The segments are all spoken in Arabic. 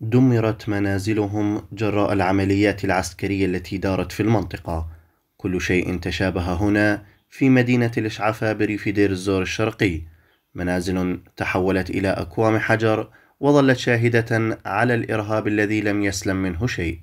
دمرت منازلهم جراء العمليات العسكرية التي دارت في المنطقة كل شيء تشابه هنا في مدينة الإشعفة بريف دير الزور الشرقي منازل تحولت إلى أكوام حجر وظلت شاهدة على الإرهاب الذي لم يسلم منه شيء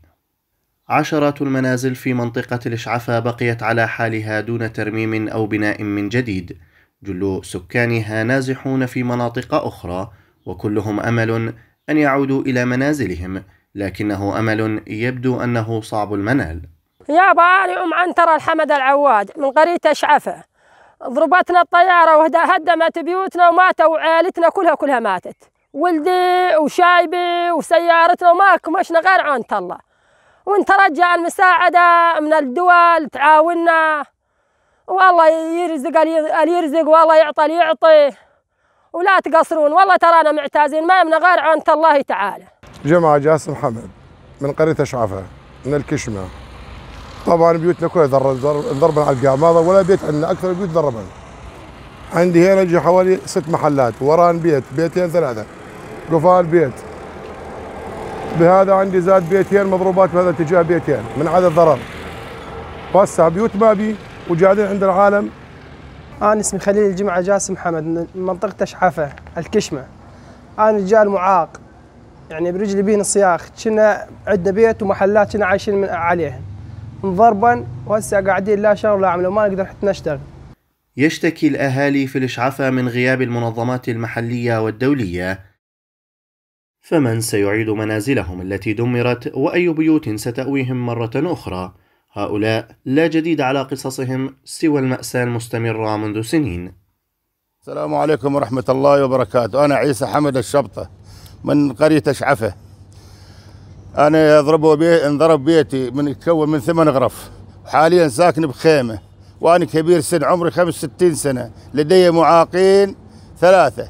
عشرات المنازل في منطقة الإشعفة بقيت على حالها دون ترميم أو بناء من جديد جل سكانها نازحون في مناطق أخرى وكلهم أمل أن يعودوا إلى منازلهم لكنه أمل يبدو أنه صعب المنال يا باري أم عنترة الحمد العواد من قرية أشعفة ضربتنا الطيارة وهدمت بيوتنا وماتوا وعائلتنا كلها كلها ماتت ولدي وشايبي وسيارتنا وما كمشنا غير عونة الله ونترجى المساعدة من الدول تعاوننا والله يرزق اللي يرزق والله يعطي اللي يعطي ولا تقصرون والله ترانا معتازين ما يمنا غير عونة الله تعالى جماعة جاسم حمد من قرية أشعفة من الكشمة طبعا بيوتنا كلها ضربا على ما ولا بيت عندنا أكثر البيوت ضربنا عندي هنا يجي حوالي ست محلات وران بيت بيتين ثلاثة قفال بيت بهذا عندي زاد بيتين مضروبات بهذا الاتجاه بيتين من عدد ضرر وسع بيوت ما بي وجاعدين عند العالم أنا آه، اسمي خليل الجمعة جاسم حمد من منطقة شحافة الكشمة أنا آه، رجال معاق يعني برجلي بين الصياخ كنا عندنا بيت ومحلات كنا عايشين من عليه انضربا وهسه قاعدين لا شغل ولا عمل وما نقدر حتى نشتغل يشتكي الأهالي في الإشعفة من غياب المنظمات المحلية والدولية فمن سيعيد منازلهم التي دمرت وأي بيوت ستأويهم مرة أخرى؟ هؤلاء لا جديد على قصصهم سوى المأساة المستمرة منذ سنين السلام عليكم ورحمة الله وبركاته أنا عيسى حمد الشبطة من قرية أشعفة أنا يضربوا بي... انضرب بيتي من يتكون من ثمان غرف حاليا ساكن بخيمة وأنا كبير سن عمري 65 سنة لدي معاقين ثلاثة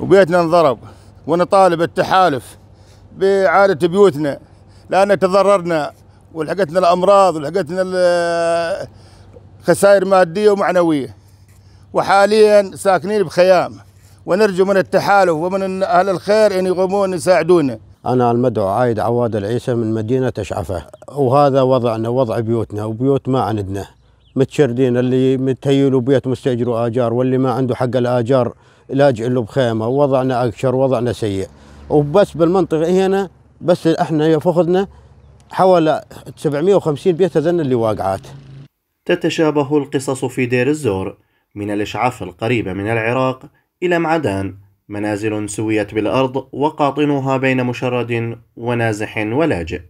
وبيتنا انضرب ونطالب التحالف بإعادة بيوتنا لأن تضررنا ولحقتنا الامراض ولحقتنا خسائر ماديه ومعنويه وحاليا ساكنين بخيام ونرجو من التحالف ومن اهل الخير ان يقومون يساعدونا أنا المدعو عايد عواد العيسى من مدينة أشعفة وهذا وضعنا وضع بيوتنا وبيوت ما عندنا متشردين اللي متهيلوا بيت مستأجر آجار واللي ما عنده حق الآجار لاجئ له بخيمة وضعنا اكشر وضعنا سيء وبس بالمنطقة هنا بس احنا يا فخذنا حوالي 750 بيت هذن اللي واقعات تتشابه القصص في دير الزور من الإشعاف القريبة من العراق إلى معدان منازل سويت بالأرض وقاطنها بين مشرد ونازح ولاجئ